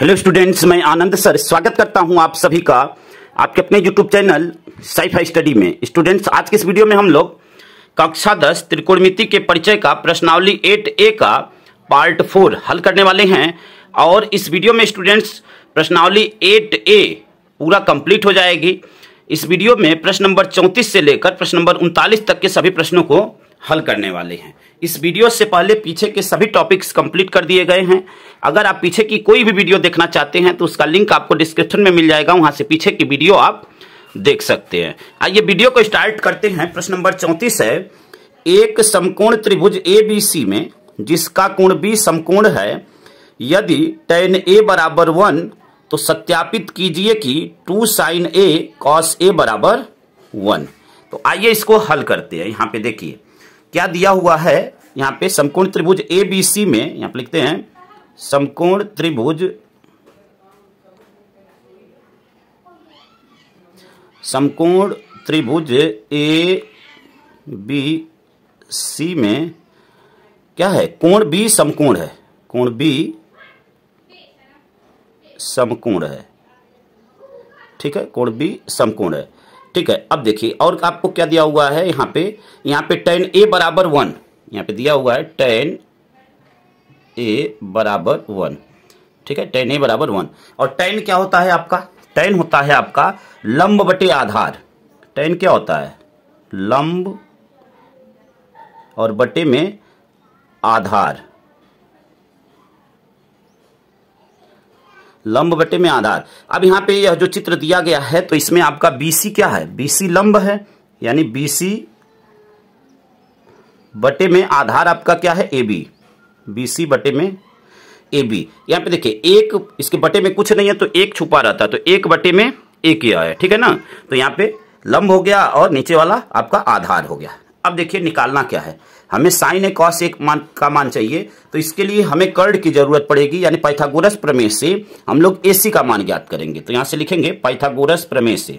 hello students मैं आनंद sir स्वागत करता हूं आप सभी का आपके अपने यूट्यूब चैनल साईफाई स्टडी में स्टूडेंट्स आज के इस वीडियो में हम लोग कक्षा दस त्रिकोणमिति के परिचय का प्रश्नावली एट ए का पार्ट फोर हल करने वाले हैं और इस वीडियो में स्टूडेंट्स प्रश्नावली एट ए पूरा कंप्लीट हो जाएगी इस वीडियो में प्रश्न नंबर चौंतीस से लेकर प्रश्न नंबर उनतालीस तक के सभी प्रश्नों को हल करने वाले हैं इस वीडियो से पहले पीछे के सभी टॉपिक्स कंप्लीट कर दिए गए हैं अगर आप पीछे की कोई भी वीडियो देखना चाहते हैं तो उसका लिंक आपको डिस्क्रिप्शन में मिल जाएगा वहां से पीछे की वीडियो आप देख सकते हैं आइए वीडियो को स्टार्ट करते हैं प्रश्न नंबर चौंतीस है एक समकोण त्रिभुज ए बी सी में जिसका कोण बी समकोण है यदि टेन ए बराबर वन तो सत्यापित कीजिए कि two sine A cos A बराबर वन तो आइए इसको हल करते हैं यहाँ पे देखिए क्या दिया हुआ है यहाँ पे समकोण त्रिभुज ए बी सी में यहाँ पे लिखते हैं समकोण त्रिभुज समकोण त्रिभुज ए बी सी में क्या है कोण बी समकोण है कोण बी समकोण है ठीक है कोण बी समकोण है ठीक है अब देखिए और आपको क्या दिया हुआ है यहाँ पे यहाँ पे टेन ए बराबर वन यहाँ पे दिया हुआ है टेन ए बराबर वन ठीक है टेन ए बराबर वन और टेन क्या होता है आपका टेन होता है आपका लंब बटे आधार टेन क्या होता है लंब और बटे में आधार लंब बटे में आधार अब यहाँ पे यह जो चित्र दिया गया है तो इसमें आपका बीसी क्या है बीसी लंब है यानी बीसी बटे में आधार आपका क्या है ए बी बीसी बटे में ए बी यहां पे देखिए एक इसके बटे में कुछ नहीं है तो एक छुपा रहता है तो एक बटे में एक ही है ठीक है ना तो यहां पे लंब हो गया और नीचे वाला आपका आधार हो गया अब देखिए निकालना क्या है हमें साइन ए कॉस एक मान का मान चाहिए तो इसके लिए हमें कर्ड की जरूरत पड़ेगी यानी पाइथागोरस प्रमेय से हम लोग एसी का मान ज्ञात करेंगे तो यहां से लिखेंगे पाइथागोरस प्रमेय से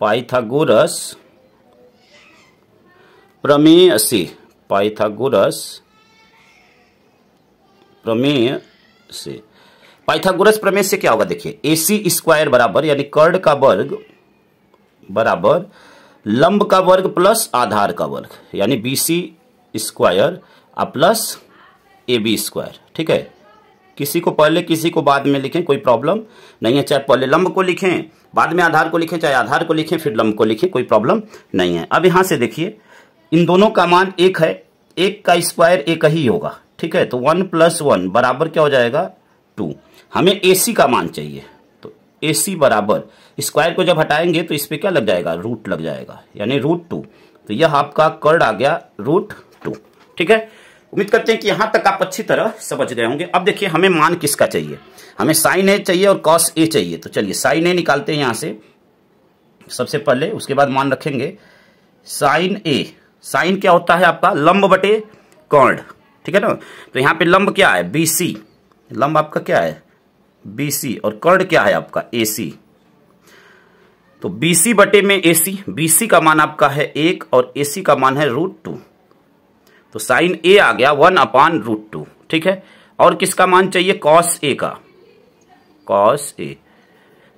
पाइथागोरस प्रमेय से पाइथागोरस प्रमेय से पाइथागोरस प्रमेय से क्या होगा देखिए एसी स्क्वायर बराबर यानी कर्ड का वर्ग बराबर लंब का वर्ग प्लस आधार का वर्ग यानी बी सी स्क्वायर और प्लस ए बी स्क्वायर ठीक है किसी को पहले किसी को बाद में लिखें कोई प्रॉब्लम नहीं है चाहे पहले लंब को लिखें बाद में आधार को लिखें चाहे आधार को लिखें फिर लंब को लिखें कोई प्रॉब्लम नहीं है अब यहाँ से देखिए इन दोनों का मान एक है एक का स्क्वायर एक ही होगा ठीक है तो वन प्लस वन बराबर क्या हो जाएगा टू हमें ए सी का मान चाहिए ए सी बराबर स्क्वायर को जब हटाएंगे तो इस पर क्या लग जाएगा रूट लग जाएगा यानी रूट टू तो यह आपका कर्ड आ गया रूट टू ठीक है उम्मीद करते हैं कि यहां तक आप अच्छी तरह समझ गए होंगे अब देखिए हमें मान किसका चाहिए हमें साइन ए चाहिए और कॉस ए चाहिए तो चलिए साइन ए निकालते हैं यहां से सबसे पहले उसके बाद मान रखेंगे साइन ए साइन क्या होता है आपका लंब बटे कर्ण ठीक है ना तो यहां पे लंब क्या है बी सी लंब आपका क्या है बीसी और कर्ण क्या है आपका एसी तो बीसी बटे में एसी बीसी का मान आपका है एक और एसी का मान है रूट टू तो साइन ए आ गया वन अपान रूट टू ठीक है और किसका मान चाहिए कॉस ए का कॉस ए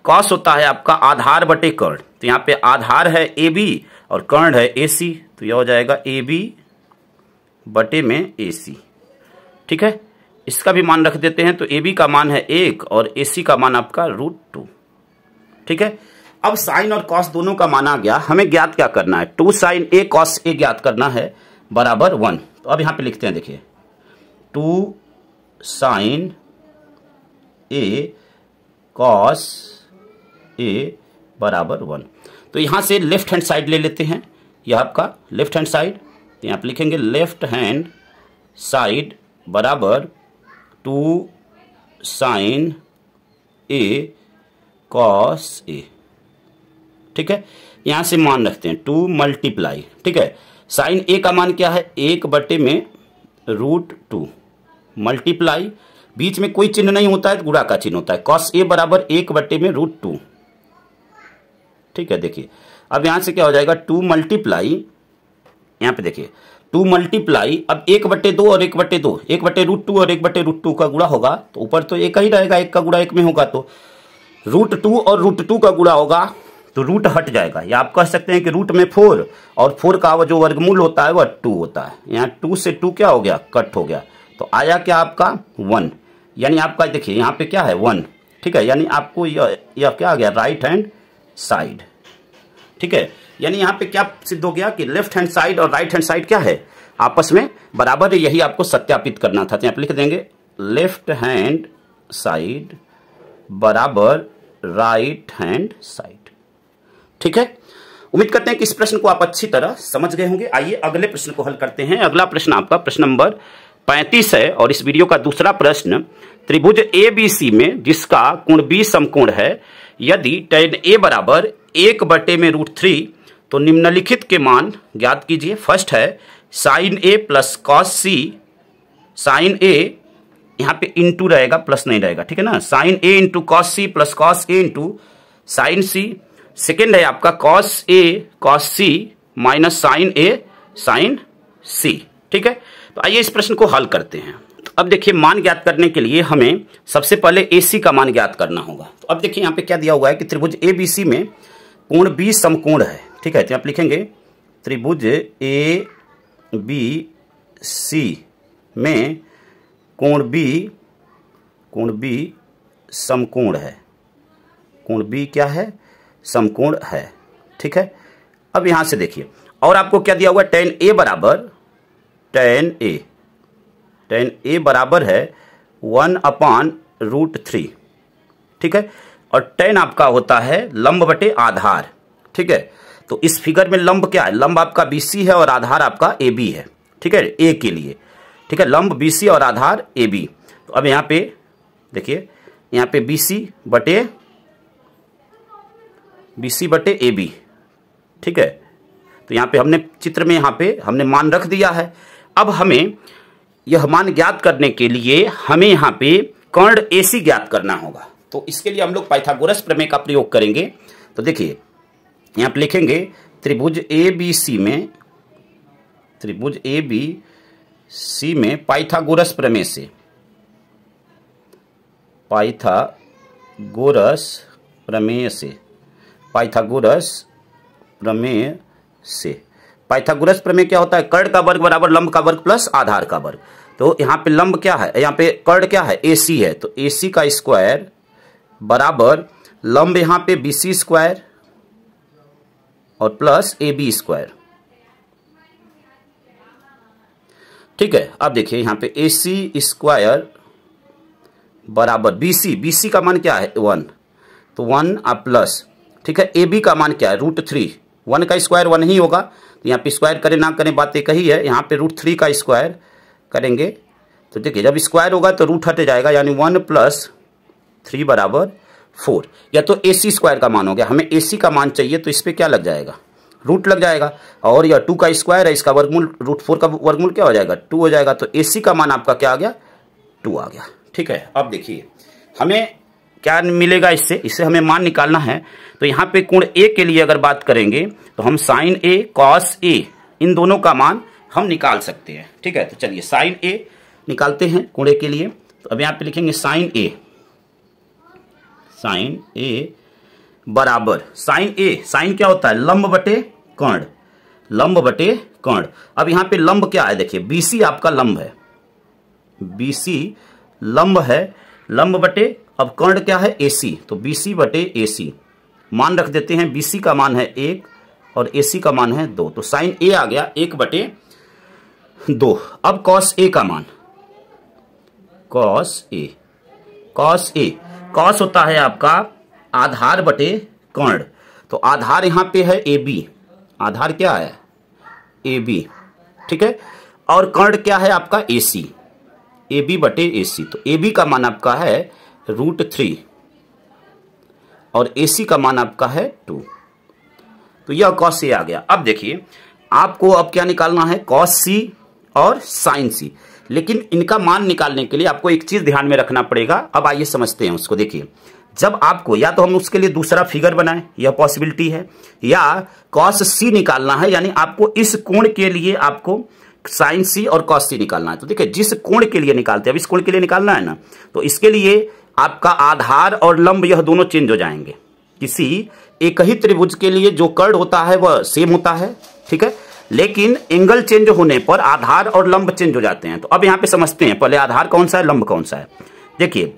कॉस होता है आपका आधार बटे कर्ण तो यहां पे आधार है ए बी और कर्ण है ए सी तो यह हो जाएगा ए बी बटे में ए सी ठीक है इसका भी मान रख देते हैं तो ए बी का मान है एक और ए सी का मान आपका रूट टू ठीक है अब साइन और कॉस दोनों का माना गया हमें ज्ञात क्या करना है two sine A cos A ज्ञात करना है बराबर वन तो अब यहां पे लिखते हैं देखिए two sine A cos A बराबर वन तो यहां से लेफ्ट हैंड साइड ले लेते हैं यह आपका लेफ्ट हैंड साइड तो यहाँ पे लिखेंगे लेफ्ट हैंड साइड बराबर two sine A cos A ठीक है यहां से मान रखते हैं टू मल्टीप्लाई ठीक है साइन ए का मान क्या है एक बटे में रूट टू मल्टीप्लाई बीच में कोई चिन्ह नहीं होता है गुड़ा का चिन्ह होता है कॉस ए बराबर एक बटे में रूट टू ठीक है देखिए अब यहां से क्या हो जाएगा टू मल्टीप्लाई यहां पे देखिए टू मल्टीप्लाई अब एक बट्टे दो और एक बट्टे दो एक बट्टे रूट टू और एक बट्टे रूट टू का गुड़ा होगा तो ऊपर तो एक ही रहेगा एक का गुड़ा एक में होगा तो रूट टू और रूट टू का गुड़ा होगा तो रूट हट जाएगा या आप कह सकते हैं कि रूट में फोर और फोर का जो वर्गमूल होता है वह टू होता है यहाँ टू से टू क्या हो गया कट हो गया तो आया क्या आपका वन यानी आपका देखिए यहाँ पे क्या है वन ठीक है यानी आपको यह यह क्या आ गया राइट हैंड साइड ठीक है यानी यहाँ पे क्या सिद्ध हो गया कि लेफ्ट हैंड साइड और राइट हैंड साइड क्या है आपस में बराबर है यही आपको सत्यापित करना था तो आप लिख देंगे लेफ्ट हैंड साइड बराबर राइट हैंड साइड ठीक है उम्मीद करते हैं कि इस प्रश्न को आप अच्छी तरह समझ गए होंगे आइए अगले प्रश्न को हल करते हैं अगला प्रश्न आपका प्रश्न नंबर पैंतीस है और इस वीडियो का दूसरा प्रश्न त्रिभुज ए बी सी में जिसका कोण बी समकोण है यदि टेन ए बराबर एक बटे में रूट थ्री तो निम्नलिखित के मान ज्ञात कीजिए फर्स्ट है sine A plus cos C sine A यहाँ पे इंटू रहेगा प्लस नहीं रहेगा ठीक है ना sine A into cos C plus cos A into sine C second है आपका cos A cos C minus sine A sine C ठीक है तो आइए इस प्रश्न को हल करते हैं तो अब देखिए मान ज्ञात करने के लिए हमें सबसे पहले ए सी का मान ज्ञात करना होगा तो अब देखिए यहाँ पे क्या दिया हुआ है कि त्रिभुज ए बी सी में कोण बी समकोण है ठीक है तो आप लिखेंगे त्रिभुज ए बी सी में कोण बी कोण बी समकोण है कोण बी क्या है समकोण है ठीक है अब यहां से देखिए और आपको क्या दिया हुआ टेन ए बराबर टेन ए टेन ए बराबर है वन अपॉन रूट थ्री ठीक है और टेन आपका होता है लंब बटे आधार ठीक है तो इस फिगर में लंब क्या है लंब आपका बीसी है और आधार आपका ए बी है ठीक है ए के लिए ठीक है लंब सी और आधार ए बी तो अब यहाँ पे देखिए यहाँ पे बीसी बटे सी बटे ए बी ठीक है तो यहाँ पे हमने चित्र में यहाँ पे हमने मान रख दिया है अब हमें यह मान ज्ञात करने के लिए हमें यहाँ पे कर्ण ए सी ज्ञात करना होगा तो इसके लिए हम लोग पाइथागोरस प्रमेय का प्रयोग करेंगे तो देखिए यहाँ पर लिखेंगे त्रिभुज ए बी सी में त्रिभुज ए बी सी में पाइथागोरस प्रमेय से पाइथागोरस प्रमेय से पाइथागोरस प्रमेय से पाइथागोरस प्रमेय क्या होता है कर्ण का वर्ग बराबर लंब का वर्ग प्लस आधार का वर्ग तो यहां पे लंब क्या है यहां पे कर्ण क्या है एसी है तो एसी का स्क्वायर बराबर लंब यहां पे बीसी स्क्वायर और प्लस ए बी स्क्वायर ठीक है अब देखिए यहाँ पे ए सी स्क्वायर बराबर बी सी बी सी का मान क्या है वन तो वन और प्लस ठीक है ए बी का मान क्या है रूट थ्री वन का स्क्वायर वन ही होगा तो यहाँ पे स्क्वायर करें ना करें बात एक ही है यहाँ पे रूट थ्री का स्क्वायर करेंगे तो देखिए जब स्क्वायर होगा तो रूट हटे जाएगा यानी वन प्लस थ्री बराबर फोर या तो ए सी स्क्वायर का मान हो गया हमें ए सी का मान चाहिए तो इस पर क्या लग जाएगा रूट लग जाएगा और यह टू का स्क्वायर है इसका वर्गमूल रूट फोर का वर्गमूल क्या हो जाएगा टू हो जाएगा तो ए सी का मान आपका क्या आ गया टू आ गया ठीक है अब देखिए हमें क्या मिलेगा इससे इससे हमें मान निकालना है तो यहाँ पे कोण ए के लिए अगर बात करेंगे तो हम साइन ए कॉस ए इन दोनों का मान हम निकाल सकते हैं ठीक है तो चलिए साइन ए निकालते हैं कोण ए के लिए तो अब यहाँ पे लिखेंगे साइन ए साइन ए बराबर साइन ए साइन क्या होता है लंब बटे कर्ण लंब बटे कर्ण अब यहां पे लंब क्या है देखिए बीसी आपका लंब है बीसी लंब है लंब बटे अब कर्ण क्या है एसी तो बीसी बटे एसी मान रख देते हैं बीसी का मान है एक और एसी का मान है दो तो साइन ए आ गया एक बटे दो अब कॉस ए का मान cos A cos A cos होता है आपका आधार बटे कर्ण तो आधार यहां पे है ए बी आधार क्या है ए बी ठीक है और कर्ण क्या है आपका ए सी ए बी बटे ए सी तो ए बी का मान आपका है रूट थ्री और ए सी का मान आपका है टू तो यह कॉस सी आ गया अब देखिए आपको अब क्या निकालना है कॉस सी और साइन सी लेकिन इनका मान निकालने के लिए आपको एक चीज़ ध्यान में रखना पड़ेगा अब आइए समझते हैं उसको देखिए जब आपको या तो हम उसके लिए दूसरा फिगर बनाएं यह पॉसिबिलिटी है या कॉस सी निकालना है यानी आपको इस कोण के लिए आपको साइन सी और कॉस सी निकालना है तो देखिए जिस कोण के लिए निकालते हैं अब इस कोण के लिए निकालना है ना तो इसके लिए आपका आधार और लंब यह दोनों चेंज हो जाएंगे किसी एक ही त्रिभुज के लिए जो कर्ण होता है वह सेम होता है ठीक है लेकिन एंगल चेंज होने पर आधार और लंब चेंज हो जाते हैं तो अब यहाँ पे समझते हैं पहले आधार कौन सा है लंब कौन सा है देखिए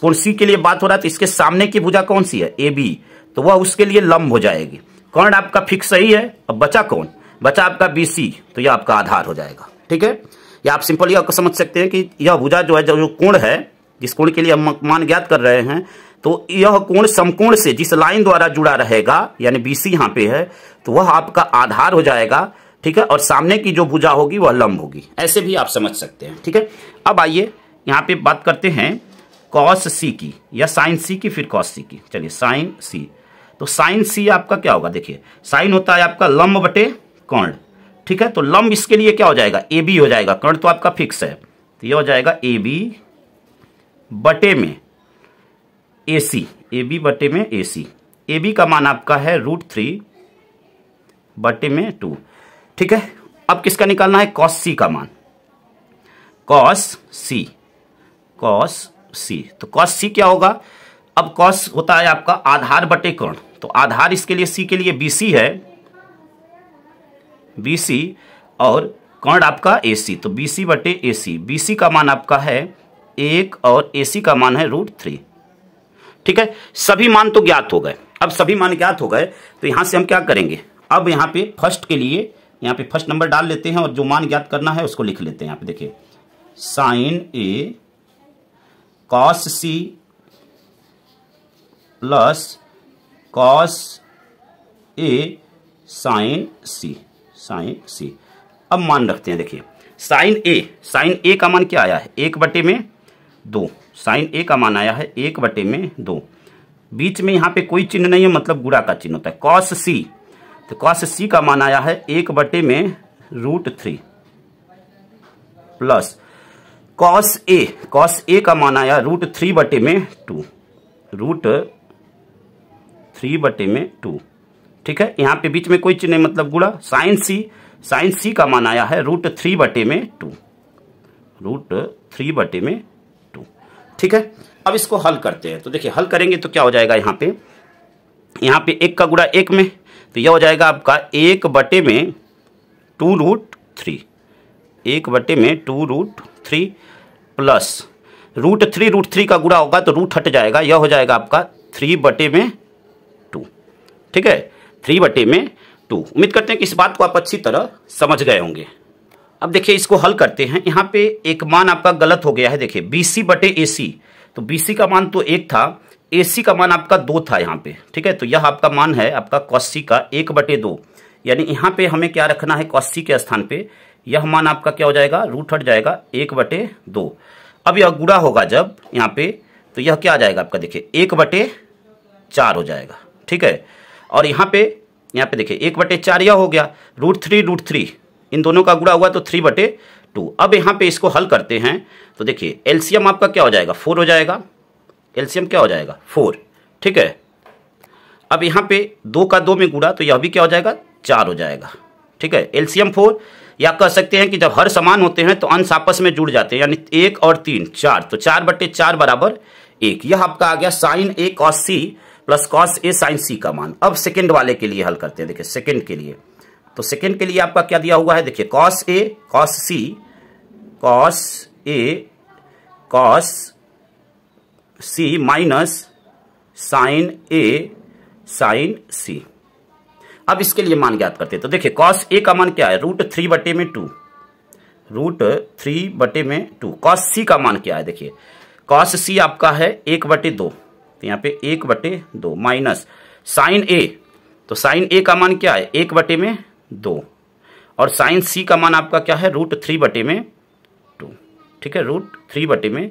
कौन सी के लिए बात हो रहा है तो इसके सामने की भुजा कौन सी है ए बी तो वह उसके लिए लंब हो जाएगी कर्ण आपका फिक्स सही है अब बचा कौन बचा आपका बी सी तो यह आपका आधार हो जाएगा ठीक है या आप सिंपल यह समझ सकते हैं कि यह भुजा जो है जो कोण है जिस कोण के लिए हम मान ज्ञात कर रहे हैं तो यह कोण समकोण से जिस लाइन द्वारा जुड़ा रहेगा यानी बी सी यहाँ पे है तो वह आपका आधार हो जाएगा ठीक है और सामने की जो भुजा होगी वह लंब होगी ऐसे भी आप समझ सकते हैं ठीक है अब आइए यहाँ पे बात करते हैं कॉस सी की या साइन सी की फिर कॉस सी की चलिए साइन सी तो साइन सी आपका क्या होगा देखिए साइन होता है आपका लंब बटे कर्ण ठीक है तो लंब इसके लिए क्या हो जाएगा ए बी हो जाएगा कर्ण तो आपका फिक्स है तो यह हो जाएगा ए बी बटे में ए सी ए बी बटे में ए सी ए बी का मान आपका है रूट थ्री बटे में टू ठीक है अब किसका निकालना है कॉस सी का मान कॉस सी कॉस सी तो कॉस सी क्या होगा अब कॉस होता है आपका आधार बटे कोण तो आधार इसके लिए सी के लिए बी सी है बी सी और कर्ण आपका ए सी तो बी सी बटे ए सी बी सी का मान आपका है एक और ए सी का मान है रूट थ्री ठीक है सभी मान तो ज्ञात हो गए अब सभी मान ज्ञात हो गए तो यहां से हम क्या करेंगे अब यहां पे फर्स्ट के लिए यहां पे फर्स्ट नंबर डाल लेते हैं और जो मान ज्ञात करना है उसको लिख लेते हैं यहां पे देखिए sine A cos C plus cos A sine C sine C अब मान रखते हैं देखिए साइन ए साइन ए का मान क्या आया है एक बटे में दो साइन ए का मान आया है एक बटे में दो बीच में यहाँ पे कोई चिन्ह नहीं है मतलब गुड़ा का चिन्ह होता है कॉस सी तो कॉस सी का मान आया है एक बटे में root three plus cos A cos A का मान आया रूट थ्री बटे में टू रूट थ्री बटे में टू ठीक है यहाँ पे बीच में कोई चिन्ह मतलब गुड़ा साइन सी साइन सी का मान आया है रूट थ्री बटे में टू रूट थ्री बटे में ठीक है अब इसको हल करते हैं तो देखिए हल करेंगे तो क्या हो जाएगा यहाँ पे यहाँ पे एक का गुड़ा एक में तो यह हो जाएगा आपका एक बटे में टू रूट थ्री एक बटे में two root three plus root three root three का गुड़ा होगा तो रूट हट जाएगा यह हो जाएगा आपका थ्री बटे में टू ठीक है थ्री बटे में टू उम्मीद करते हैं कि इस बात को आप अच्छी तरह समझ गए होंगे अब देखिए इसको हल करते हैं यहाँ पे एक मान आपका गलत हो गया है देखिए BC बटे ए सी तो बी सी का मान तो एक था ए सी का मान आपका दो था यहाँ पे ठीक है तो यह आपका मान है आपका कॉस्सी का एक बटे दो यानी यहाँ पे हमें क्या रखना है कॉस्सी के स्थान पे यह मान आपका क्या हो जाएगा रूट हट जाएगा एक बटे दो अब यह गुड़ा होगा जब यहाँ पे तो यह क्या आ जाएगा आपका देखिए एक बटे चार हो जाएगा ठीक है और यहाँ पे यहाँ पे देखिए एक बटे चार यह हो गया रूट थ्री रूट थ्री इन दोनों का गुड़ा हुआ तो थ्री बटे टू अब यहाँ पे इसको हल करते हैं तो देखिए एल्सियम आपका क्या हो जाएगा फोर हो जाएगा एल्सियम क्या हो जाएगा फोर ठीक है अब यहाँ पे दो का दो में गुड़ा तो यह भी क्या हो जाएगा चार हो जाएगा ठीक है एल्सियम फोर या कह सकते हैं कि जब हर समान होते हैं तो अंश आपस में जुड़ जाते हैं यानी एक और तीन चार तो चार बटे चार बराबर एक यह आपका आ गया sine A cos C plus cos A sine C का मान अब सेकंड वाले के लिए हल करते हैं देखिए सेकेंड के लिए तो सेकेंड के लिए आपका क्या दिया हुआ है देखिए cos A cos C cos A cos C minus sine A sine C अब इसके लिए मान ज्ञात करते हैं तो देखिए कॉस ए का मान क्या है रूट थ्री बटे में टू रूट थ्री बटे में टू कॉस सी का मान क्या है देखिए कॉस सी आपका है एक बटे दो तो यहां पे एक बटे दो माइनस साइन ए तो साइन ए का मान क्या है एक बटे में दो और साइन सी का मान आपका क्या है रूट थ्री बटे में टू ठीक है रूट थ्री बटे में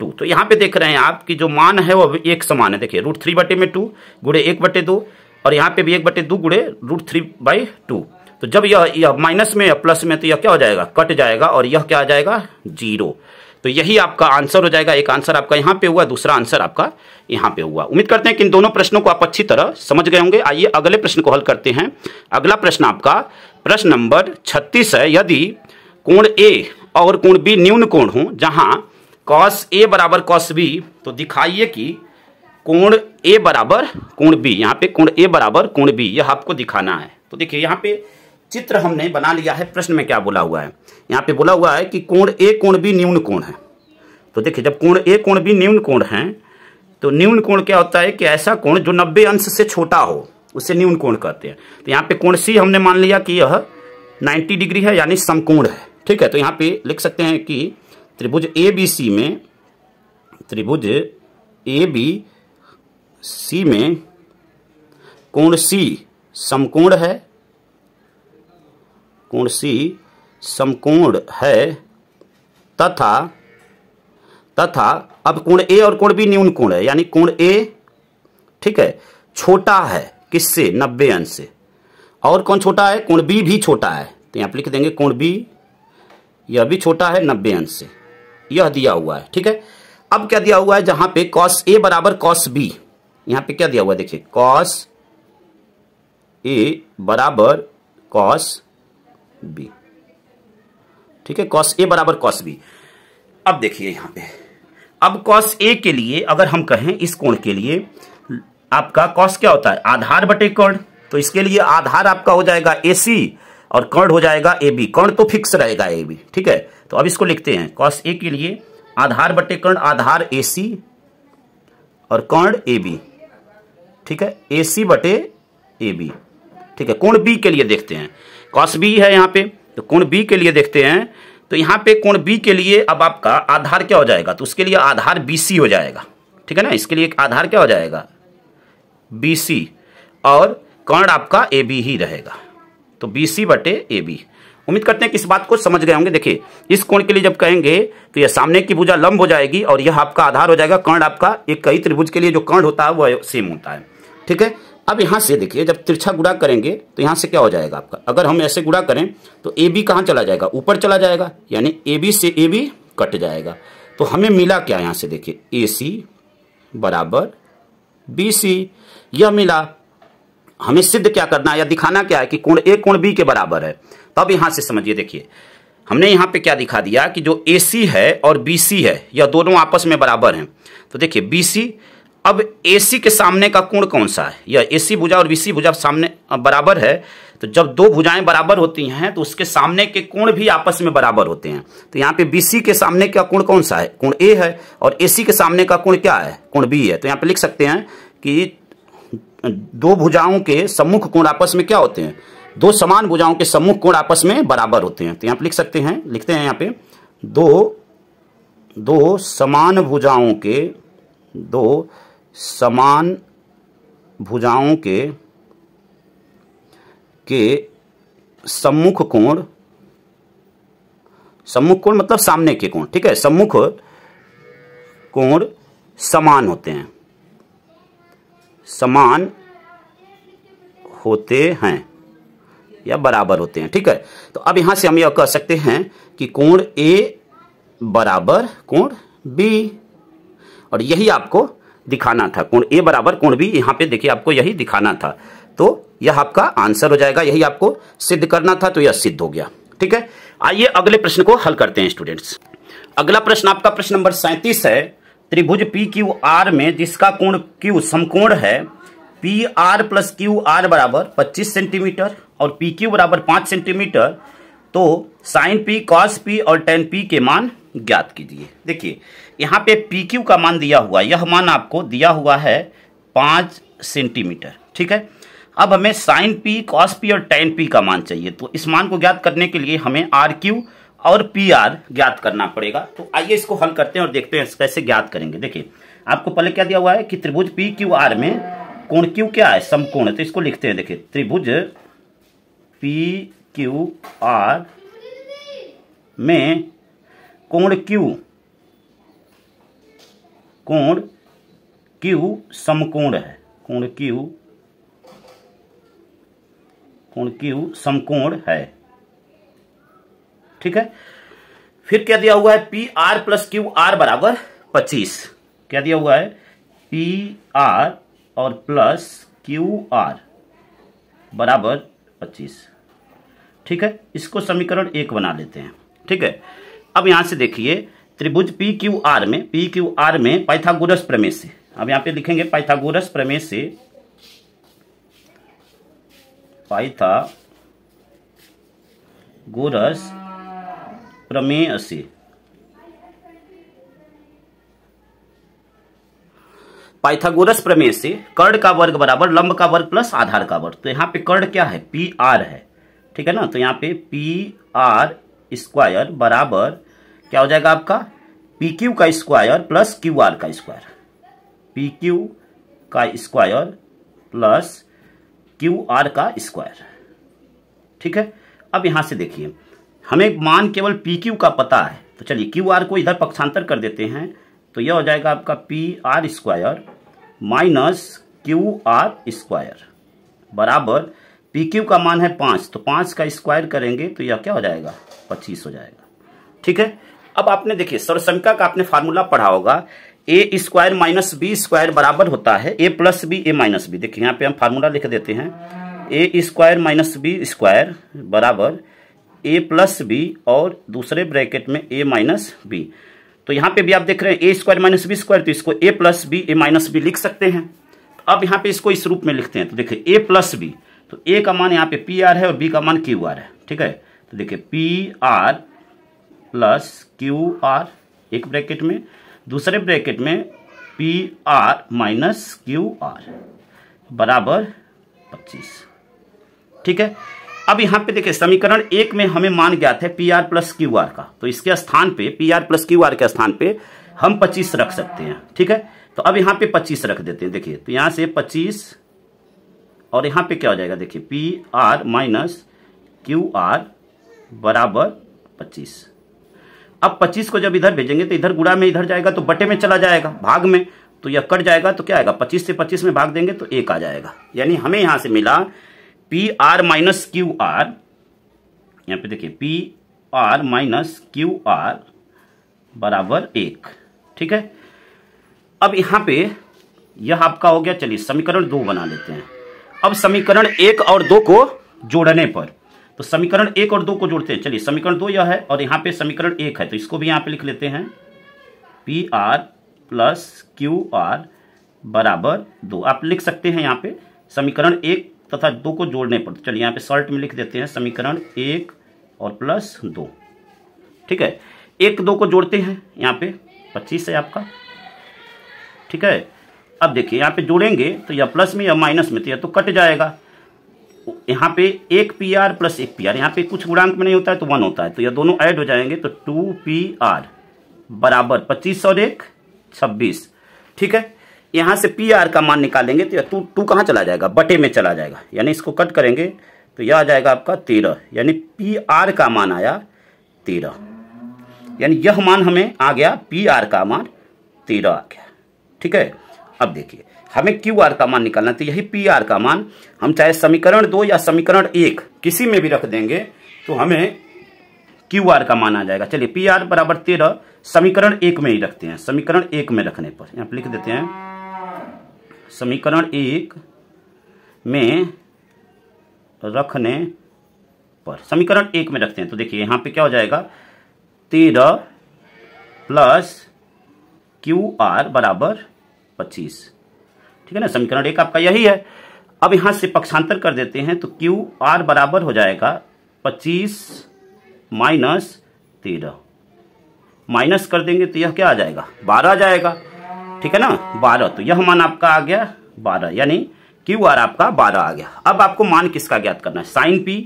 टू तो यहाँ पे देख रहे हैं आपकी जो मान है वो एक समान है देखिए रूट थ्री बटे में टू गुड़े एक बटे दो और यहाँ पे भी एक बटे दो गुड़े रूट थ्री बाई टू तो जब यह यह माइनस में या प्लस में तो यह क्या हो जाएगा कट जाएगा और यह क्या आ जाएगा जीरो तो यही आपका आंसर हो जाएगा एक आंसर आपका यहाँ पे हुआ दूसरा आंसर आपका यहाँ पे हुआ उम्मीद करते हैं कि इन दोनों प्रश्नों को आप अच्छी तरह समझ गए होंगे आइए अगले प्रश्न को हल करते हैं अगला प्रश्न आपका प्रश्न नंबर छत्तीस है यदि कोण ए और कोण बी न्यून कोण हो जहाँ कॉस ए बराबर कॉस बी तो दिखाइए कि कोण ए बराबर कोण बी यहाँ पे कोण ए बराबर कोण बी यह आपको दिखाना है तो देखिए यहाँ पे चित्र हमने बना लिया है प्रश्न में क्या बोला हुआ है यहाँ पे बोला हुआ है कि कोण ए कोण बी न्यून कोण है तो देखिए जब कोण ए कोण बी न्यून कोण है तो न्यून कोण क्या होता है कि ऐसा कोण जो नब्बे अंश से छोटा हो उसे न्यून कोण कहते हैं तो यहाँ पे कोण सी हमने मान लिया कि यह 90 डिग्री है यानी समकोण है ठीक है तो यहाँ पे लिख सकते हैं कि त्रिभुज ए बी सी में त्रिभुज ए बी सी में कोण सी समकोण है सी समकोण है तथा तथा अब कोण ए और कोण बी न्यून कोण है यानी कोण ए ठीक है छोटा है किससे नब्बे अंश से और कौन छोटा है कोण बी भी छोटा है तो यहां पर लिख देंगे कोण बी यह भी छोटा है नब्बे अंश से यह दिया हुआ है ठीक है अब क्या दिया हुआ है जहां पे कॉस ए बराबर कॉस बी यहां पे क्या दिया हुआ है देखिए कॉस ए बराबर कॉस बी ठीक है कॉस ए बराबर कॉस बी अब देखिए यहां पे अब कॉस ए के लिए अगर हम कहें इस कोण के लिए आपका कॉस क्या होता है आधार बटे कर्ण तो इसके लिए आधार आपका हो जाएगा ए सी और कर्ण हो जाएगा ए बी कर्ण तो फिक्स रहेगा ए बी ठीक है तो अब इसको लिखते हैं कॉस ए के लिए आधार बटे कर्ण आधार ए सी और कर्ण ए बी ठीक है ए सी बटे ए बी ठीक है कोण बी के लिए देखते हैं कॉस बी है यहाँ पे तो कोण बी के लिए देखते हैं तो यहाँ पे कोण बी के लिए अब आपका आधार क्या हो जाएगा तो उसके लिए आधार बी सी हो जाएगा ठीक है ना इसके लिए आधार क्या हो जाएगा बी सी और कर्ण आपका ए बी ही रहेगा तो बी सी बटे ए बी उम्मीद करते हैं कि इस बात को समझ गए होंगे देखिए इस कोण के लिए जब कहेंगे तो यह सामने की भुजा लंब हो जाएगी और यह आपका आधार हो जाएगा कर्ण आपका एक कई त्रिभुज के लिए जो कर्ण होता है वह सेम होता है ठीक है अब यहाँ से देखिए जब तिरछा गुड़ा करेंगे तो यहाँ से क्या हो जाएगा आपका अगर हम ऐसे गुड़ा करें तो ए बी कहाँ चला जाएगा ऊपर चला जाएगा यानी ए बी से ए बी कट जाएगा तो हमें मिला क्या यहाँ से देखिए ए सी बराबर बी सी यह मिला हमें सिद्ध क्या करना है या दिखाना क्या है कि कोण ए कोण बी के बराबर है तो अब यहाँ से समझिए देखिए हमने यहाँ पे क्या दिखा दिया कि जो ए सी है और बी सी है यह दोनों आपस में बराबर हैं तो देखिए बी सी अब ए सी के सामने का कोण कौन सा है या ए सी भुजा और बी सी भुजा सामने बराबर है तो जब दो भुजाएं बराबर होती हैं तो उसके सामने के कोण भी आपस में बराबर होते हैं तो यहाँ पे बी सी के सामने का कोण कौन सा है कोण ए है और ए सी के सामने का कोण क्या है कोण बी है तो यहाँ पे लिख सकते हैं कि दो भुजाओं के सम्मुख कोण आपस में क्या होते हैं दो समान भुजाओं के सम्मुख कोण आपस में बराबर होते हैं तो यहाँ पे लिख सकते हैं लिखते हैं यहाँ पे दो दो समान भुजाओं के दो समान भुजाओं के के सम्मुख कोण सम्मुख कोण मतलब सामने के कोण ठीक है सम्मुख कोण समान होते हैं समान होते हैं या बराबर होते हैं ठीक है तो अब यहां से हम यह कह सकते हैं कि कोण ए बराबर कोण बी और यही आपको दिखाना था कोण ए बराबर कोण भी यहाँ पे देखिए आपको यही दिखाना था तो यह आपका आंसर हो जाएगा यही आपको सिद्ध करना था तो यह सिद्ध हो गया ठीक है आइए अगले प्रश्न को हल करते हैं स्टूडेंट्स अगला प्रश्न आपका प्रश्न नंबर सैंतीस है त्रिभुज पी क्यू आर में जिसका कोण क्यू समकोण है P R plus Q R बराबर पच्चीस सेंटीमीटर और पी क्यू बराबर पांच सेंटीमीटर तो साइन पी कॉस पी और टेन पी के मान ज्ञात कीजिए देखिए यहाँ पे पी क्यू का मान दिया हुआ यह मान आपको दिया हुआ है पाँच सेंटीमीटर ठीक है अब हमें साइन पी कॉस पी और टेन पी का मान चाहिए तो इस मान को ज्ञात करने के लिए हमें आर क्यू और पी आर ज्ञात करना पड़ेगा तो आइए इसको हल करते हैं और देखते हैं कैसे ज्ञात करेंगे देखिए आपको पहले क्या दिया हुआ है कि त्रिभुज पी क्यू आर में कोण क्यू क्या है समकोण है तो इसको लिखते हैं देखिए त्रिभुज पी क्यू आर में कोण क्यू कोण क्यू समकोण है कोण क्यू कोण क्यू समकोण है ठीक है फिर क्या दिया हुआ है P R plus Q R बराबर पच्चीस क्या दिया हुआ है पी आर और प्लस क्यू आर बराबर पच्चीस ठीक है इसको समीकरण एक बना लेते हैं ठीक है अब यहां से देखिए त्रिभुज पी क्यू आर में पी क्यू आर में पाइथागोरस प्रमेय से अब यहां पे लिखेंगे पाइथागोरस प्रमेय से पाइथा गोरस प्रमेय से पाइथागोरस प्रमेय से कर्ण का वर्ग बराबर लंब का वर्ग प्लस आधार का वर्ग तो यहां पे कर्ण क्या है पी आर है ठीक है ना तो यहां पे पी आर स्क्वायर बराबर क्या हो जाएगा आपका पी क्यू का स्क्वायर प्लस क्यू आर का स्क्वायर पी क्यू का स्क्वायर प्लस क्यू आर का स्क्वायर ठीक है अब यहां से देखिए हमें मान केवल पी क्यू का पता है तो चलिए क्यू आर को इधर पक्षांतर कर देते हैं तो यह हो जाएगा आपका P R square minus Q R square बराबर पी क्यू का मान है पाँच तो पाँच का स्क्वायर करेंगे तो यह क्या हो जाएगा पच्चीस हो जाएगा ठीक है अब आपने देखिए सर्वसंख्या का आपने फार्मूला पढ़ा होगा A square minus B square बराबर होता है A plus B A minus B देखिए यहाँ पे हम फार्मूला लिख देते हैं A square minus B square बराबर ए प्लस बी और दूसरे ब्रैकेट में ए माइनस बी तो यहाँ पे भी आप देख रहे हैं A square minus B square तो इसको A plus B A minus B लिख सकते हैं अब यहाँ पे इसको इस रूप में लिखते हैं तो देखिए ए प्लस बी तो ए का मान यहाँ पे पी आर है और बी का मान क्यू आर है ठीक है तो देखिए P R plus Q R एक ब्रैकेट में दूसरे ब्रैकेट में P R minus Q R बराबर पच्चीस ठीक है अब यहां पे देखिए समीकरण एक में हमें मान गया था P R plus Q R का तो इसके स्थान पे P R plus Q R के स्थान पे हम पच्चीस रख सकते हैं ठीक है तो अब यहां पे पच्चीस रख देते हैं देखिए तो यहां से पच्चीस और यहां पे क्या हो जाएगा देखिए P R minus Q R बराबर पच्चीस अब 25 को जब इधर भेजेंगे तो इधर गुड़ा में इधर जाएगा तो बटे में चला जाएगा भाग में तो यह कट जाएगा तो क्या आएगा 25 से 25 में भाग देंगे तो एक आ जाएगा यानी हमें यहां से मिला P R minus Q R यहां पर देखिए P R minus Q R बराबर एक ठीक है अब यहां पे यह आपका हो गया चलिए समीकरण दो बना लेते हैं अब समीकरण एक और दो को जोड़ने पर तो समीकरण एक और दो को जोड़ते हैं चलिए समीकरण दो यह है और यहां पे समीकरण एक है तो इसको भी यहां पे लिख लेते हैं P R plus Q R बराबर दो आप लिख सकते हैं यहां पे समीकरण एक तथा दो को जोड़ने पर चलिए यहां पे शॉर्ट में लिख देते हैं समीकरण एक और प्लस दो ठीक है एक दो को जोड़ते हैं यहां पे पच्चीस है आपका ठीक है अब देखिए यहां पे जोड़ेंगे तो यह प्लस में या माइनस में तो यह तो कट जाएगा यहाँ पे एक पी आर प्लस एक पी आर यहाँ पे कुछ गुणांक में नहीं होता है तो वन होता है तो यह दोनों ऐड हो जाएंगे तो टू पी आर बराबर पच्चीस और एक छब्बीस ठीक है यहाँ से पी आर का मान निकालेंगे तो यह टू टू कहाँ चला जाएगा बटे में चला जाएगा यानी इसको कट करेंगे तो यह आ जाएगा आपका तेरह यानी पी आर का मान आया तेरह यानी यह मान हमें आ गया पी आर का मान तेरह आ गया ठीक है अब देखिए हमें क्यू आर का मान निकालना तो यही पी आर का मान हम चाहे समीकरण दो या समीकरण एक किसी में भी रख देंगे तो हमें क्यू आर का मान आ जाएगा चलिए पी आर बराबर तेरह समीकरण एक में ही रखते हैं समीकरण एक में रखने पर यहाँ लिख देते हैं समीकरण एक में रखने पर समीकरण एक में रखते हैं तो देखिए यहां पे क्या हो जाएगा तेरह प्लस क्यू आर बराबर पच्चीस ठीक है ना समीकरण एक आपका यही है अब यहां से पक्षांतर कर देते हैं तो क्यू आर बराबर हो जाएगा पच्चीस माइनस तेरह माइनस कर देंगे तो यह क्या आ जाएगा बारह आ जाएगा ठीक है ना बारह तो यह मान आपका आ गया बारह यानी क्यू आर आपका बारह आ गया अब आपको मान किसका ज्ञात करना है साइन पी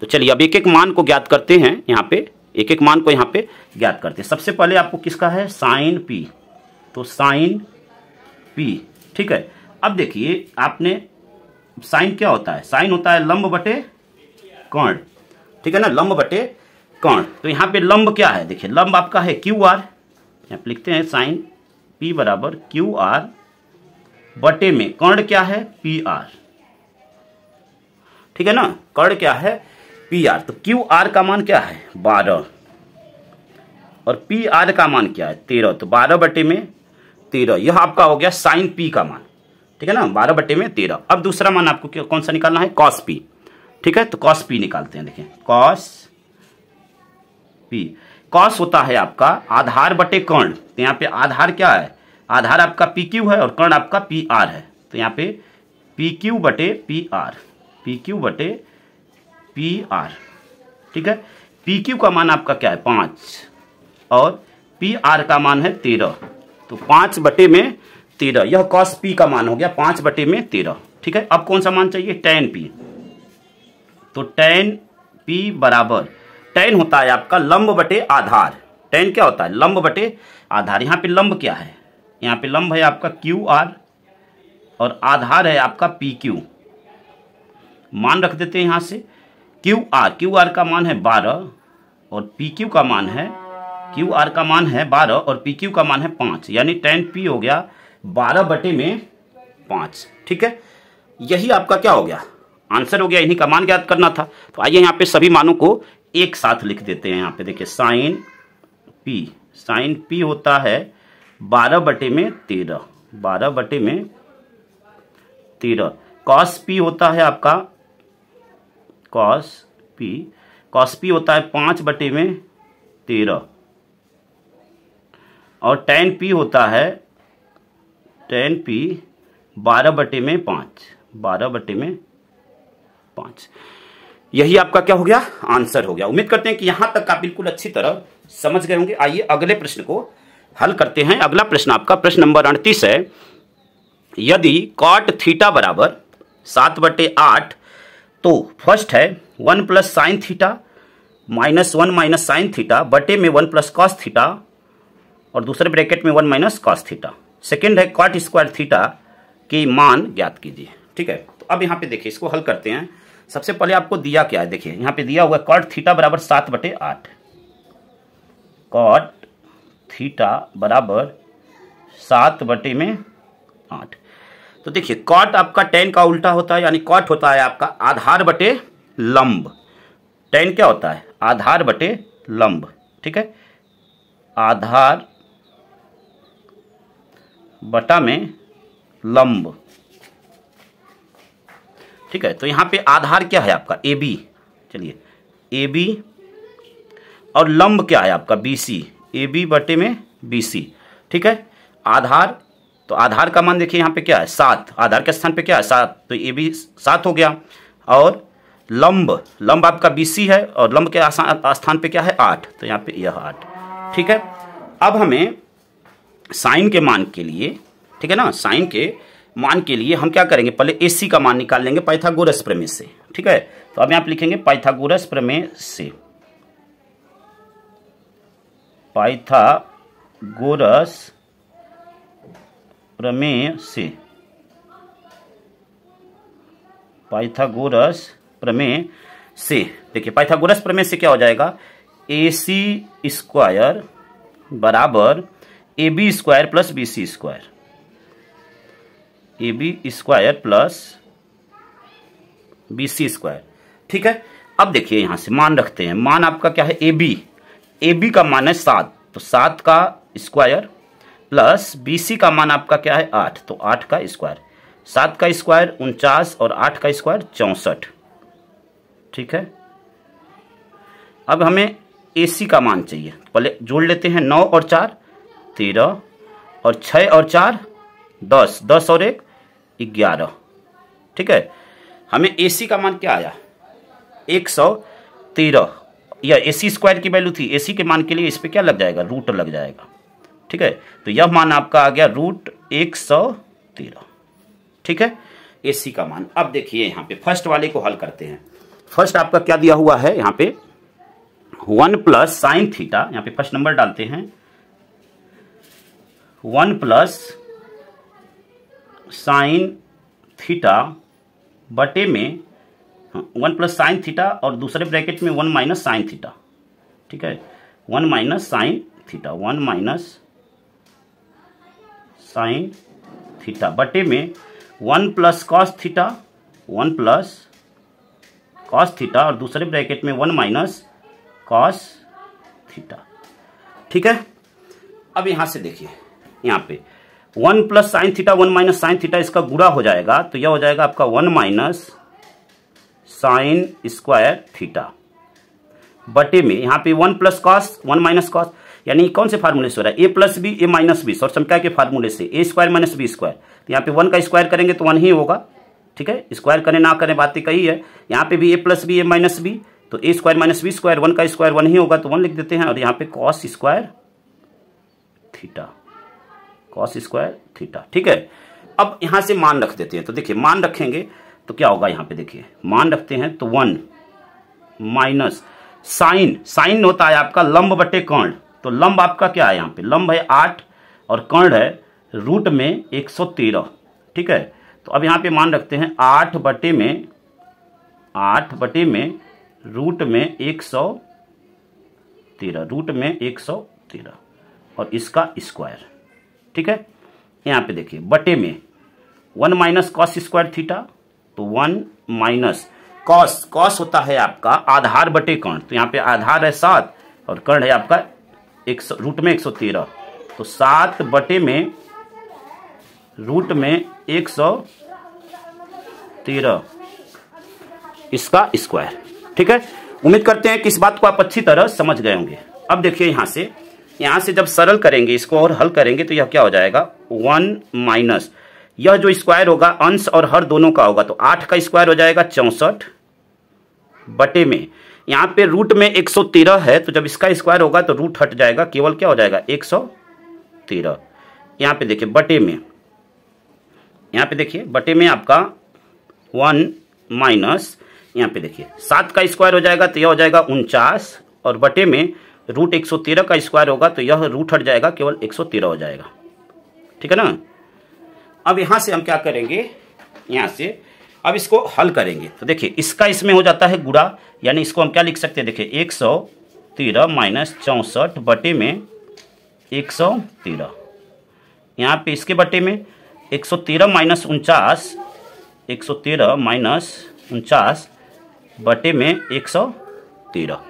तो चलिए अब एक एक मान को ज्ञात करते हैं यहाँ पे एक एक मान को यहाँ पे ज्ञात करते हैं सबसे पहले आपको किसका है साइन पी तो साइन पी ठीक है अब देखिए आपने साइन क्या होता है साइन होता है लंब बटे कर्ण ठीक है ना लंब बटे कर्ण तो यहाँ पे लंब क्या है देखिए लंब आपका है क्यू आर यहाँ लिखते हैं साइन पी बराबर क्यू आर बटे में कर्ण क्या है पी आर ठीक है ना कर्ण क्या है पी आर तो क्यू आर का मान क्या है बारह और पी आर का मान क्या है तेरह तो बारह बटे में तेरह यह आपका हो गया साइन पी का मान ठीक है ना बारह बटे में तेरह अब दूसरा मान आपको क्या कौन सा निकालना है कॉस पी ठीक है तो कॉस पी निकालते हैं देखिए कॉस पी कॉस होता है आपका आधार बटे कर्ण तो यहाँ पे आधार क्या है आधार आपका पी क्यू है और कर्ण आपका पी आर है तो यहाँ पे पी क्यू बटे पी आर पी क्यू बटे पी आर ठीक है पी क्यू का मान आपका क्या है पांच और पी आर का मान है तेरह तो पांच बटे में तेरह यह कॉस पी का मान हो गया पांच बटे में तेरह ठीक है अब कौन सा मान चाहिए टेन पी तो टेन पी बराबर टेन होता है आपका लंब बटे आधार टेन क्या होता है लंब बटे आधार यहाँ पे लंब क्या है यहाँ पे लंब है आपका क्यू आर और आधार है आपका पी क्यू मान रख देते हैं यहां से क्यू आर क्यू आर का मान है बारह और पी क्यू का मान है क्यू आर का मान है बारह और पी क्यू का मान है पांच यानी टेन पी हो गया बारह बटे में पांच ठीक है यही आपका क्या हो गया आंसर हो गया इन्हीं का मान ज्ञात करना था तो आइए यहाँ पे सभी मानों को एक साथ लिख देते हैं यहाँ पे देखिए साइन पी साइन पी होता है बारह बटे में तेरह बारह बटे में तेरह कॉस पी होता है आपका कॉस पी कॉस पी होता है पांच बटे में तेरह और टेन पी होता है टेन पी बारह बटे में पाँच बारह बटे में पाँच यही आपका क्या हो गया आंसर हो गया उम्मीद करते हैं कि यहां तक आप बिल्कुल अच्छी तरह समझ गए होंगे आइए अगले प्रश्न को हल करते हैं अगला प्रश्न आपका प्रश्न नंबर अड़तीस है यदि कॉट थीटा बराबर सात बटे आठ तो फर्स्ट है one plus sine theta minus one minus sine theta बटे में वन प्लस कॉस थीटा और दूसरे ब्रैकेट में one minus cos theta second है कॉट स्क्वायर थीटा की मान ज्ञात कीजिए ठीक है तो अब यहाँ पे देखिए इसको हल करते हैं सबसे पहले आपको दिया क्या है देखिए यहाँ पे दिया हुआ है कॉट थीटा बराबर सात बटे आठ कॉट थीटा बराबर सात बटे में आठ तो देखिए कॉट आपका टेन का उल्टा होता है यानी कॉट होता है आपका आधार बटे लंब टेन क्या होता है आधार बटे लंब ठीक है आधार बटा में लंब ठीक है तो यहां पे आधार क्या है आपका ए बी चलिए ए बी और लंब क्या है आपका बी सी ए बी बटे में बी सी ठीक है आधार तो आधार का मान देखिए यहां पे क्या है सात आधार के स्थान पे क्या है सात तो ए बी सात हो गया और लंब लंब आपका बी सी है और लंब के स्थान पे क्या है आठ तो यहाँ पे यह आठ ठीक है अब हमें साइन के मान के लिए ठीक है ना साइन के मान के लिए हम क्या करेंगे पहले ए का मान निकाल लेंगे पाइथागोरस प्रमेय से ठीक है तो अब आप लिखेंगे पाइथागोरस प्रमेय से पाइथागोरस प्रमेय से पाइथागोरस प्रमेय से देखिए पाइथागोरस प्रमेय से क्या हो जाएगा ए सी स्क्वायर बराबर A B square plus B C square A B square plus B C square ठीक है अब देखिए यहां से मान रखते हैं मान आपका क्या है ए बी ए बी का मान है सात तो सात का स्क्वायर प्लस बी सी का मान आपका क्या है आठ तो आठ का स्क्वायर सात का स्क्वायर उनचास और आठ का स्क्वायर चौसठ ठीक है अब हमें ए सी का मान चाहिए पहले जोड़ लेते हैं नौ और चार तेरह और छः और चार दस दस और एक ग्यारह ठीक है हमें ए सी का मान क्या आया एक सौ तेरह या ए सी स्क्वायर की वैल्यू थी ए सी के मान के लिए इस पर क्या लग जाएगा रूट लग जाएगा ठीक है तो यह मान आपका आ गया रूट एक सौ तेरह ठीक है ए का मान अब देखिए यहाँ पे फर्स्ट वाले को हल करते हैं फर्स्ट आपका क्या दिया हुआ है यहाँ पे वन प्लस साइन थीटा यहाँ पे फर्स्ट नंबर डालते हैं वन प्लस साइन थीटा बटे में हाँ, वन प्लस साइन थीटा और दूसरे ब्रैकेट में वन माइनस साइन थीटा ठीक है one minus sine theta one minus sine theta बटे में one plus cos theta one plus cos theta और दूसरे ब्रैकेट में वन माइनस कॉस थीटा ठीक है अब यहाँ से देखिए यहाँ पे one plus sine theta one minus sine theta इसका गुड़ा हो जाएगा तो यह हो जाएगा आपका one minus sine square theta बटे में यहाँ पे one plus cos one minus cos यानी कौन से फार्मूले से हो रहा है A plus B A minus B और समका के फार्मूले से A square minus B square तो यहाँ पे वन का स्क्वायर करेंगे तो वन ही होगा ठीक है स्क्वायर करें ना करें बातें तो कही है यहाँ पे भी A plus B A minus B तो A square minus B square one का स्क्वायर वन ही होगा तो वन लिख देते हैं और यहाँ पे cos square theta cos square theta ठीक है अब यहां से मान रख देते हैं तो देखिए मान रखेंगे तो क्या होगा यहाँ पे देखिए मान रखते हैं तो वन माइनस साइन साइन होता है आपका लंब बटे कर्ण तो लंब आपका क्या है यहां पे लंब है आठ और कर्ण है रूट में एक सौ तेरह ठीक है तो अब यहां पे मान रखते हैं आठ बटे में आठ बटे में रूट में एक सौ तेरह रूट में एक सौ तेरह और इसका स्क्वायर ठीक है यहां पे देखिए बटे में one minus cos square theta तो वन माइनस कॉस कॉस होता है आपका आधार बटे कर्ण तो यहां पे आधार है सात और कर्ण है आपका एक सौ रूट में एक सौ तेरह तो सात बटे में रूट में एक सौ तेरह इसका स्क्वायर ठीक है उम्मीद करते हैं कि इस बात को आप अच्छी तरह समझ गए होंगे अब देखिए यहां से यहां से जब सरल करेंगे इसको और हल करेंगे तो यह क्या हो जाएगा वन माइनस यह जो स्क्वायर होगा अंश और हर दोनों का होगा तो आठ का स्क्वायर हो जाएगा चौंसठ बटे में यहां पे रूट में 113 है तो जब इसका स्क्वायर होगा तो रूट हट जाएगा केवल क्या हो जाएगा 113 यहाँ पे देखिए बटे में यहां पे देखिए बटे में आपका वन माइनस यहाँ पे देखिए सात का स्क्वायर हो जाएगा तो यह हो जाएगा उनचास और बटे में रूट एक सौ तेरह का स्क्वायर होगा तो यह रूट हट जाएगा केवल एक सौ तेरह हो जाएगा ठीक है ना अब यहाँ से हम क्या करेंगे यहाँ से अब इसको हल करेंगे तो देखिए इसका इसमें हो जाता है गुड़ा यानी इसको हम क्या लिख सकते हैं देखिए एक सौ तेरह माइनस चौंसठ बटे में एक सौ तेरह यहाँ पे इसके बटे में एक सौ तेरह माइनस उनचास एक सौ तेरह माइनस उनचास बटे में एक सौ तेरह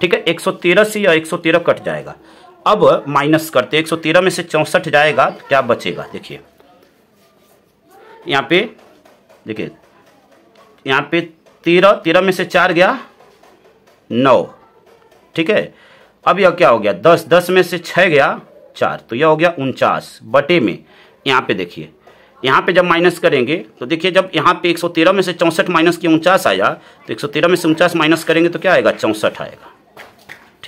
ठीक है 113 से या 113 कट जाएगा अब माइनस करते 113 में से चौंसठ जाएगा तो क्या बचेगा देखिए यहाँ पे देखिए यहाँ पे तेरह तेरह में से चार गया नौ ठीक है अब यह क्या हो गया दस दस में से छः गया चार तो यह हो गया उनचास बटे में यहाँ पे देखिए यहाँ पे जब माइनस करेंगे तो देखिए जब यहाँ पे 113 में से चौंसठ माइनस किया उनचास आया तो 113 में से उनचास माइनस करेंगे तो क्या आएगा चौंसठ आएगा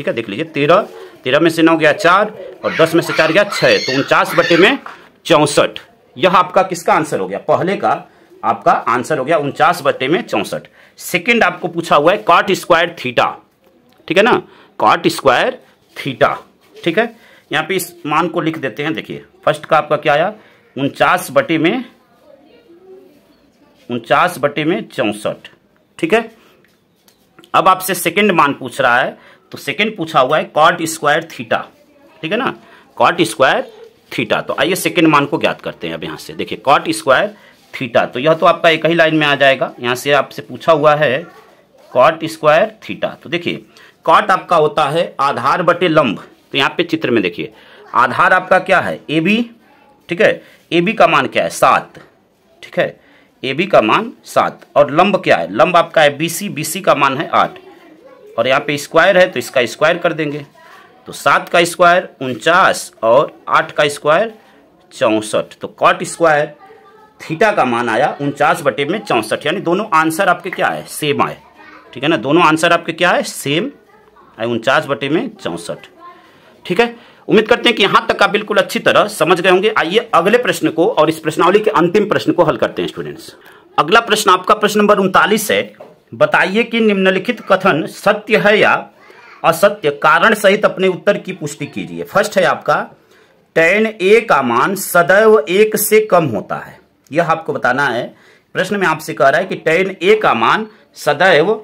ठीक है देख लीजिए तेरह तेरह में से नौ गया चार और दस में से चार गया छः तो उनचास बटे में चौंसठ यह आपका किसका आंसर हो गया पहले का आपका आंसर हो गया उनचास बटे में चौंसठ सेकेंड आपको पूछा हुआ है कॉट स्क्वायर थीटा ठीक है ना कॉट स्क्वायर थीटा ठीक है यहाँ पे इस मान को लिख देते हैं देखिए फर्स्ट का आपका क्या आया उनचास बटे में उनचास बटे में चौंसठ ठीक है अब आपसे सेकंड मान पूछ रहा है तो सेकेंड पूछा हुआ है कॉट स्क्वायर थीटा ठीक है ना कॉट स्क्वायर थीटा तो आइए सेकेंड मान को ज्ञात करते हैं अब यहाँ से देखिए कॉट स्क्वायर थीटा तो यह तो आपका एक ही लाइन में आ जाएगा यहाँ से आपसे पूछा हुआ है कॉट स्क्वायर थीटा तो देखिए कॉट आपका होता है आधार बटे लंब तो यहाँ पे चित्र में देखिए आधार आपका क्या है ए बी ठीक है ए बी का मान क्या है सात ठीक है ए बी का मान सात और लंब क्या है लंब आपका है बी सी बी सी का मान है आठ और यहाँ पे स्क्वायर है तो इसका स्क्वायर कर देंगे तो सात का स्क्वायर उनचास और आठ का स्क्वायर चौंसठ तो कॉट स्क्वायर थीटा का मान आया उनचास बटे में चौंसठ यानी दोनों आंसर आपके क्या है सेम आए ठीक है ना दोनों आंसर आपके क्या है सेम आए उनचास बटे में चौंसठ ठीक है उम्मीद करते हैं कि यहां तक आप बिल्कुल अच्छी तरह समझ गए होंगे आइए अगले प्रश्न को और इस प्रश्नावली के अंतिम प्रश्न को हल करते हैं स्टूडेंट्स अगला प्रश्न आपका प्रश्न नंबर उनतालीस है बताइए कि निम्नलिखित कथन सत्य है या असत्य कारण सहित अपने उत्तर की पुष्टि कीजिए फर्स्ट है आपका टेन ए का मान सदैव एक से कम होता है यह आपको बताना है प्रश्न में आपसे कह रहा है कि टेन ए का मान सदैव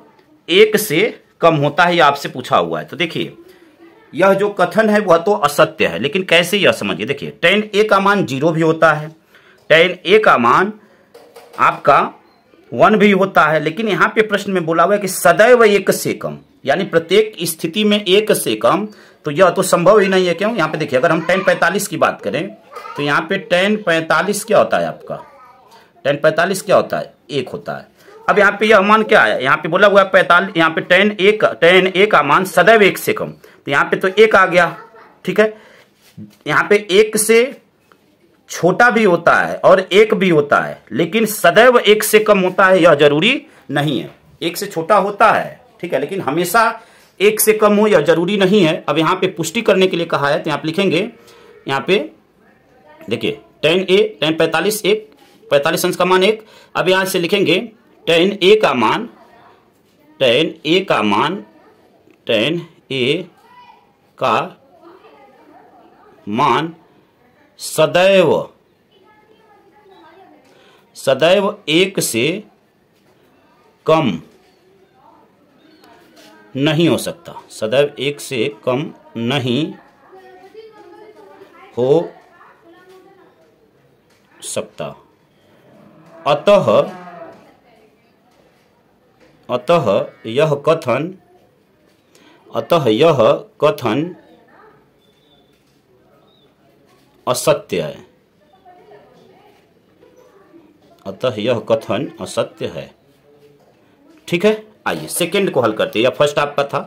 एक से कम होता है यह आपसे पूछा हुआ है तो देखिए यह जो कथन है वह तो असत्य है लेकिन कैसे यह समझिए देखिए टेन ए का मान जीरो भी होता है टेन ए का मान आपका वन भी होता है लेकिन यहाँ पे प्रश्न में बोला हुआ है कि सदैव एक से कम यानी प्रत्येक स्थिति में एक से कम तो यह तो संभव ही नहीं है क्यों यहाँ पे देखिए अगर हम टेन पैंतालीस की बात करें तो यहाँ पे टेन पैंतालीस क्या होता है आपका टेन पैंतालीस क्या होता है एक होता है अब यहाँ पे यह मान क्या है यहाँ पे बोला हुआ है पैंतालीस यहाँ पे टेन एक टेन ए का मान सदैव एक से कम तो यहाँ पे तो एक आ गया ठीक है यहाँ पे एक से छोटा भी होता है और एक भी होता है लेकिन सदैव एक से कम होता है यह जरूरी नहीं है एक से छोटा होता है ठीक है लेकिन हमेशा एक से कम हो यह जरूरी नहीं है अब यहां पे पुष्टि करने के लिए कहा है तो आप लिखेंगे यहाँ पे देखिए टेन ए टेन पैतालीस एक पैतालीस अंश का मान एक अब यहां से लिखेंगे टेन ए का मान टेन ए का मान टेन ए का मान सदैव सदैव एक से कम नहीं हो सकता सदैव एक से कम नहीं हो सकता अतः अतः यह कथन अतः यह कथन असत्य है अतः यह कथन असत्य है ठीक है आइए सेकंड को हल करते हैं या फर्स्ट आपका था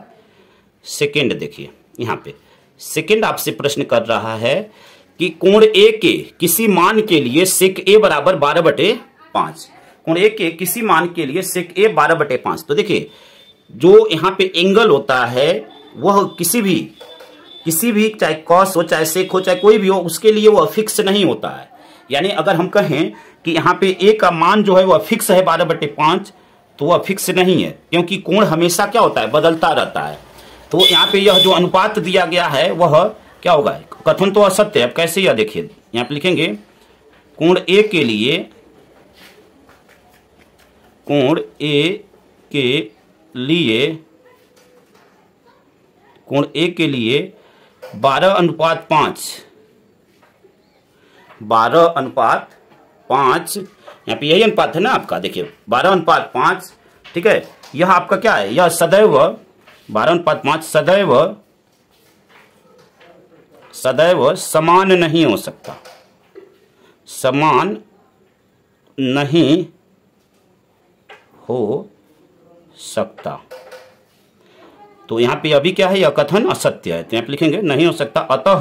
सेकंड देखिए यहां पे सेकंड आपसे प्रश्न कर रहा है कि कोण ए के किसी मान के लिए सेक ए बराबर बारह बटे पांच कोण ए के किसी मान के लिए सेक ए बारह बटे पांच तो देखिए जो यहां पे एंगल होता है वह किसी भी किसी भी चाहे कॉस हो चाहे सेक हो चाहे कोई भी हो उसके लिए वह फिक्स नहीं होता है यानी अगर हम कहें कि यहाँ पे ए का मान जो है वह फिक्स है बारह बटे पांच तो वह फिक्स नहीं है क्योंकि कोण हमेशा क्या होता है बदलता रहता है तो यहाँ पे यह जो अनुपात दिया गया है वह क्या होगा कथन तो असत्य है अब कैसे यह देखिए यहाँ पे लिखेंगे कोण ए के लिए कोण ए के लिए कोण ए के लिए बारह अनुपात पाँच बारह अनुपात पाँच यहाँ पे यही अनुपात है ना आपका देखिए बारह अनुपात पाँच ठीक है यह आपका क्या है यह सदैव बारह अनुपात पाँच सदैव सदैव समान नहीं हो सकता समान नहीं हो सकता तो यहाँ पे अभी क्या है यह कथन असत्य है तो यहाँ पे लिखेंगे नहीं हो सकता अतः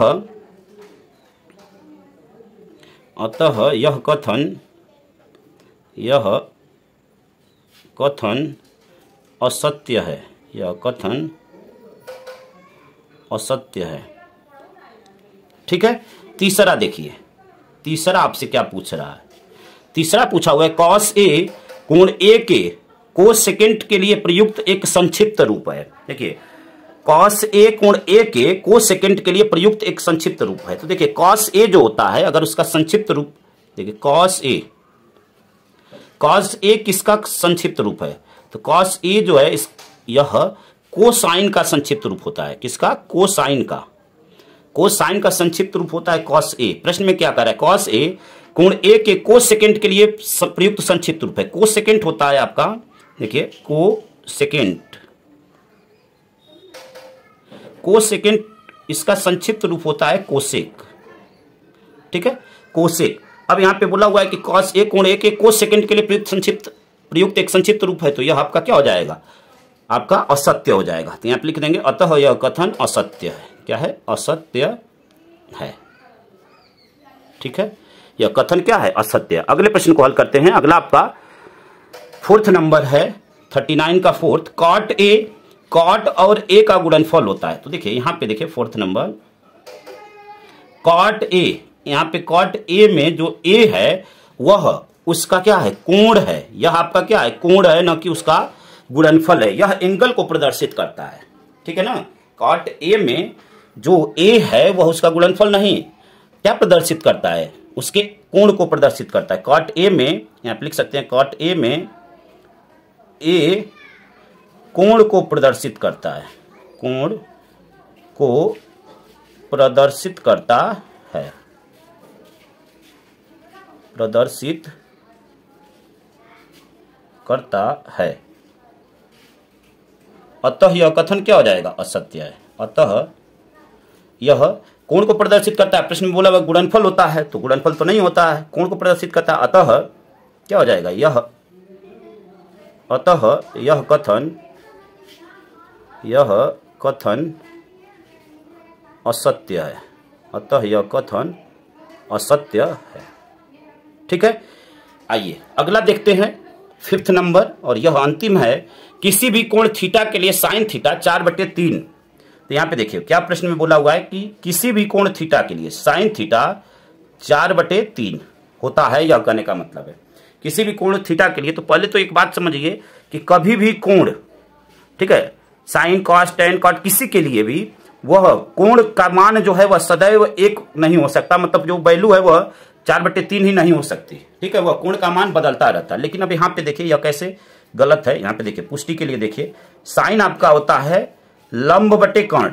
अतः यह कथन यह कथन असत्य है यह कथन असत्य है ठीक है तीसरा देखिए तीसरा आपसे क्या पूछ रहा है तीसरा पूछा हुआ है कॉस ए कोण ए के कोस सेकेंड के लिए प्रयुक्त एक संक्षिप्त रूप है देखिए कॉस ए कोण ए के को सेकेंड के लिए प्रयुक्त एक संक्षिप्त रूप है तो देखिए कॉस ए जो होता है अगर उसका संक्षिप्त रूप देखिए कॉस ए कॉस ए किसका संक्षिप्त रूप है तो कॉस ए जो है इस यह कोसाइन का संक्षिप्त रूप होता है किसका कोसाइन का कोसाइन का संक्षिप्त रूप होता है कॉस ए प्रश्न में क्या कर रहा है कॉस ए कोण ए के को सेकेंड के लिए प्रयुक्त संक्षिप्त रूप है को सेकेंड होता है आपका देखिए को सेकेंड को सेकेंड इसका संक्षिप्त रूप होता है कोसेक ठीक है कोसेक अब यहां पे बोला हुआ है कि कॉस ए कोण एक को सेकेंड के लिए प्रयुक्त संक्षिप्त प्रयुक्त एक संक्षिप्त रूप है तो यह आपका क्या हो जाएगा आपका असत्य हो जाएगा तो यहां पर लिख देंगे अतः यह कथन असत्य है क्या है असत्य है ठीक है यह कथन क्या है असत्य अगले प्रश्न को हल करते हैं अगला आपका फोर्थ नंबर है थर्टी नाइन का फोर्थ कॉट ए कॉट और ए का गुणनफल होता है तो देखिए यहाँ पे देखिए फोर्थ नंबर कॉट ए यहाँ पे कॉट ए में जो ए है वह उसका क्या है कोण है यह आपका क्या है कोण है ना कि उसका गुणनफल है यह एंगल को प्रदर्शित करता है ठीक है ना कॉट ए में जो ए है वह उसका गुणनफल नहीं क्या प्रदर्शित करता है उसके कोण को प्रदर्शित करता है कॉट ए में पर लिख सकते हैं कॉट ए में ए कोण को प्रदर्शित करता है कोण को प्रदर्शित करता है प्रदर्शित करता है अतः यह कथन क्या हो जाएगा असत्य है अतः यह कोण को प्रदर्शित करता है प्रश्न में बोला गुणनफल होता है तो गुणनफल तो नहीं होता है कोण को प्रदर्शित करता है अतः क्या हो जाएगा यह अतः यह कथन यह कथन असत्य है अतः यह कथन असत्य है ठीक है आइए अगला देखते हैं फिफ्थ नंबर और यह अंतिम है किसी भी कोण थीटा के लिए साइन थीटा चार बटे तीन तो यहां पे देखिए क्या प्रश्न में बोला हुआ है कि किसी भी कोण थीटा के लिए साइन थीटा चार बटे तीन होता है यह कहने का मतलब है किसी भी कोण थीटा के लिए तो पहले तो एक बात समझिए कि कभी भी कोण ठीक है साइन कॉस टेन कॉट किसी के लिए भी वह कोण का मान जो है वह सदैव एक नहीं हो सकता मतलब जो वैल्यू है वह चार बटे तीन ही नहीं हो सकती ठीक है वह कोण का मान बदलता रहता है लेकिन अब यहाँ पे देखिए यह कैसे गलत है यहाँ पे देखिए पुष्टि के लिए देखिए साइन आपका होता है लंब बटे कर्ण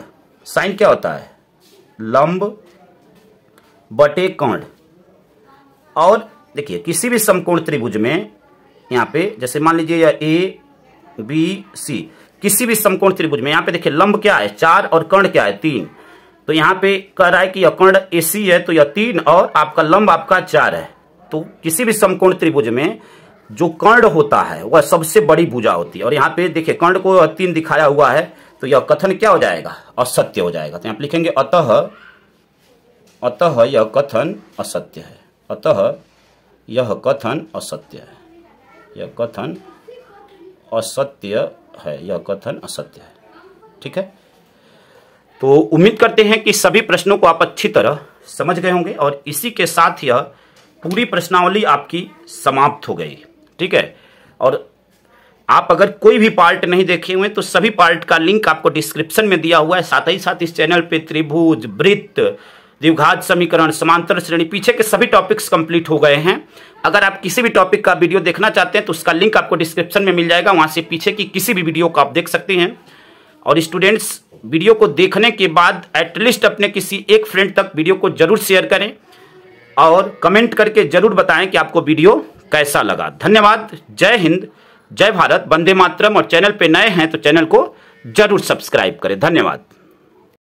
साइन क्या होता है लंब बटे कर्ण और देखिए किसी भी समकोण त्रिभुज में यहाँ पे जैसे मान लीजिए यह ए बी सी किसी भी समकोण त्रिभुज में यहाँ पे देखिए लंब क्या है चार और कर्ण क्या है तीन तो यहाँ पे कह रहा है कि यह कर्ण ए सी है तो यह तीन और आपका लंब आपका चार है तो किसी भी समकोण त्रिभुज में जो कर्ण होता है वह सबसे बड़ी भुजा होती है और यहाँ पे देखिए कर्ण को तीन दिखाया हुआ है तो यह कथन क्या हो जाएगा असत्य हो जाएगा तो यहाँ लिखेंगे अतः अतः यह कथन असत्य है अतः यह कथन असत्य है यह कथन असत्य है यह कथन असत्य है ठीक है तो उम्मीद करते हैं कि सभी प्रश्नों को आप अच्छी तरह समझ गए होंगे और इसी के साथ यह पूरी प्रश्नावली आपकी समाप्त हो गई ठीक है और आप अगर कोई भी पार्ट नहीं देखे हुए तो सभी पार्ट का लिंक आपको डिस्क्रिप्शन में दिया हुआ है साथ ही साथ इस चैनल पे त्रिभुज वृत्त द्विघात समीकरण समांतर श्रेणी पीछे के सभी टॉपिक्स कंप्लीट हो गए हैं अगर आप किसी भी टॉपिक का वीडियो देखना चाहते हैं तो उसका लिंक आपको डिस्क्रिप्शन में मिल जाएगा वहाँ से पीछे की किसी भी वीडियो को आप देख सकते हैं और स्टूडेंट्स वीडियो को देखने के बाद एटलीस्ट अपने किसी एक फ्रेंड तक वीडियो को जरूर शेयर करें और कमेंट करके जरूर बताएं कि आपको वीडियो कैसा लगा धन्यवाद जय हिंद जय भारत वंदे मातरम और चैनल पर नए हैं तो चैनल को जरूर सब्सक्राइब करें धन्यवाद